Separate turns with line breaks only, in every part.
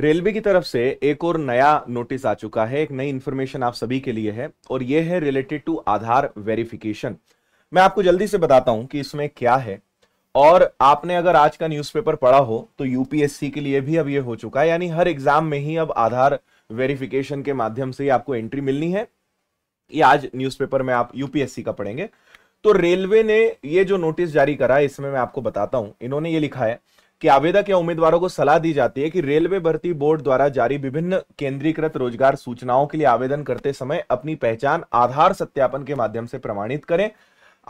railway की तरफ से एक और नया नोटिस आ चुका है एक नई इंफॉर्मेशन आप सभी के लिए है और ये है रिलेटेड टू आधार वेरिफिकेशन मैं आपको जल्दी से बताता हूं कि इसमें क्या है और आपने अगर आज का न्यूज़पेपर पढ़ा हो तो यूपीएससी के लिए भी अब ये हो चुका है यानी हर एग्जाम में ही अब आधार वेरिफिकेशन के माध्यम से ही आपको एंट्री मिलनी है ये आज न्यूज़पेपर में आप यूपीएससी का पढ़ेंगे तो रेलवे ने ये जो नोटिस जारी करा इसमें मैं आपको बताता हूं इन्होंने ये लिखा है कि आवेदक या उम्मीदवारों को सलाह दी जाती है कि रेलवे भर्ती बोर्ड द्वारा जारी विभिन्न केंद्रीकृत रोजगार सूचनाओं के लिए आवेदन करते समय अपनी पहचान आधार सत्यापन के माध्यम से प्रमाणित करें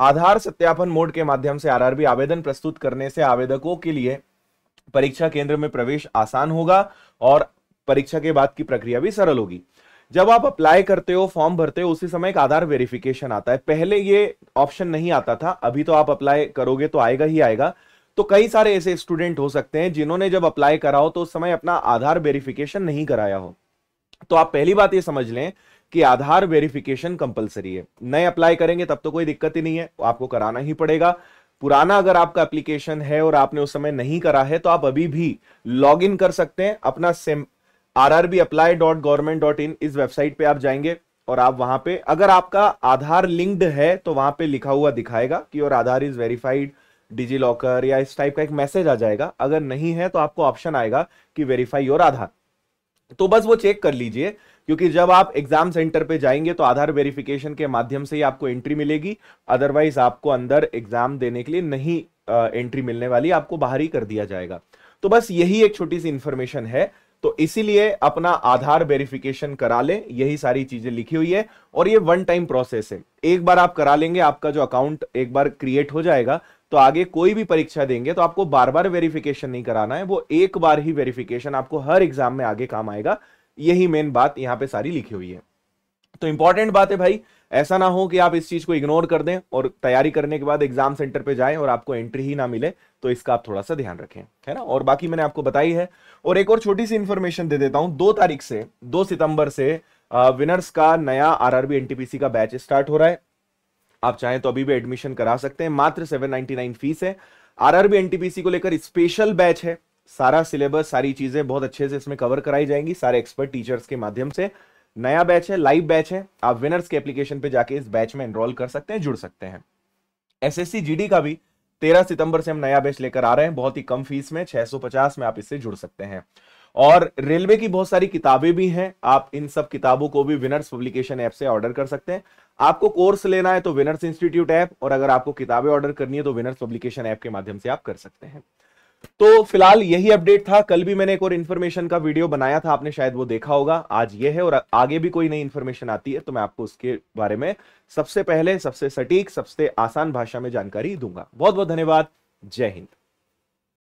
आधार सत्यापन मोड के माध्यम से आरआरबी आवेदन प्रस्तुत करने से आवेदकों के लिए परीक्षा केंद्र में प्रवेश आसान होगा और परीक्षा के बाद की प्रक्रिया भी सरल होगी जब आप अप्लाई करते हो फॉर्म भरते हो उसी समय एक आधार वेरिफिकेशन आता है पहले ये ऑप्शन नहीं आता था अभी तो आप अप्लाई करोगे तो आएगा ही आएगा तो कई सारे ऐसे स्टूडेंट हो सकते हैं जिन्होंने जब अप्लाई करा हो तो उस समय अपना आधार वेरिफिकेशन नहीं कराया हो तो आप पहली बात ये समझ लें कि आधार वेरिफिकेशन कंपलसरी है नए अप्लाई करेंगे तब तो कोई दिक्कत ही नहीं है आपको कराना ही पड़ेगा पुराना अगर आपका एप्लीकेशन है और आपने उस समय नहीं करा है तो आप अभी भी लॉग इन कर सकते हैं अपना same R R B apply dot government dot in इस वेबसाइट पे आप जाएंगे और आप वहां पे अगर आपका आधार लिंक्ड है तो वहां पे लिखा हुआ दिखाएगा कि और Aadhaar is verified DigiLocker या इस टाइप का एक मैसेज आ जाएगा अगर नहीं है तो आपको ऑप्शन आएगा कि वेरीफाई योर आधार तो बस वो चेक कर लीजिए क्योंकि जब आप एग्जाम सेंटर पे जाएंगे तो आधार वेरिफिकेशन के माध्यम से ही आपको एंट्री मिलेगी अदरवाइज आपको अंदर एग्जाम देने के लिए नहीं एंट्री मिलने वाली आपको बाहर ही कर दिया जाएगा तो बस यही एक छोटी सी इंफॉर्मेशन है तो इसीलिए अपना आधार वेरिफिकेशन करा लें यही सारी चीजें लिखी हुई है और ये वन टाइम प्रोसेस है एक बार आप करा लेंगे आपका जो अकाउंट एक बार क्रिएट हो जाएगा तो आगे कोई भी परीक्षा देंगे तो आपको बार बार वेरिफिकेशन नहीं कराना है वो एक बार ही वेरिफिकेशन आपको हर एग्जाम में आगे काम आएगा यही मेन बात यहां पे सारी लिखी हुई है तो इंपॉर्टेंट बात है भाई ऐसा ना हो कि आप इस चीज को इग्नोर कर दें और तैयारी करने के बाद एग्जाम सेंटर पे जाएं और आपको एंट्री ही ना मिले तो इसका आप थोड़ा सा ध्यान रखें है ना और बाकी मैंने आपको बताई है और एक और छोटी सी इंफॉर्मेशन दे देता हूं दो तारीख से दो सितंबर से विनर्स का नया आरआरबी एनटीपीसी का बैच स्टार्ट हो रहा है आप चाहें तो अभी भी एडमिशन करा सकते हैं मात्र 799 फीस है आरआरबी एनटीपीसी को लेकर स्पेशल बैच है सारा सिलेबस सारी चीजें बहुत अच्छे से इसमें कवर कराई जाएंगी सारे एक्सपर्ट टीचर्स के माध्यम से नया बैच है लाइव बैच है आप विनर्स के एप्लीकेशन पे जाके इस बैच में एनरोल कर सकते हैं जुड़ सकते हैं एसएससी जीडी का भी तेरह सितंबर से हम नया बैच लेकर आ रहे हैं बहुत ही कम फीस में पचास में आप इससे जुड़ सकते हैं और रेलवे की बहुत सारी किताबें भी हैं आप इन सब किताबों को भी विनर्स पब्लिकेशन ऐप से ऑर्डर कर सकते हैं आपको कोर्स लेना है तो विनर्स इंस्टीट्यूट ऐप और अगर आपको किताबें ऑर्डर करनी है तो विनर्स पब्लिकेशन ऐप के माध्यम से आप कर सकते हैं तो फिलहाल यही अपडेट था कल भी मैंने एक और इन्फॉर्मेशन का वीडियो बनाया था आपने शायद वो देखा होगा आज ये है और आगे भी कोई नई इन्फॉर्मेशन आती है तो मैं आपको उसके बारे में सबसे पहले सबसे सटीक सबसे आसान भाषा में जानकारी दूंगा बहुत बहुत धन्यवाद जय हिंद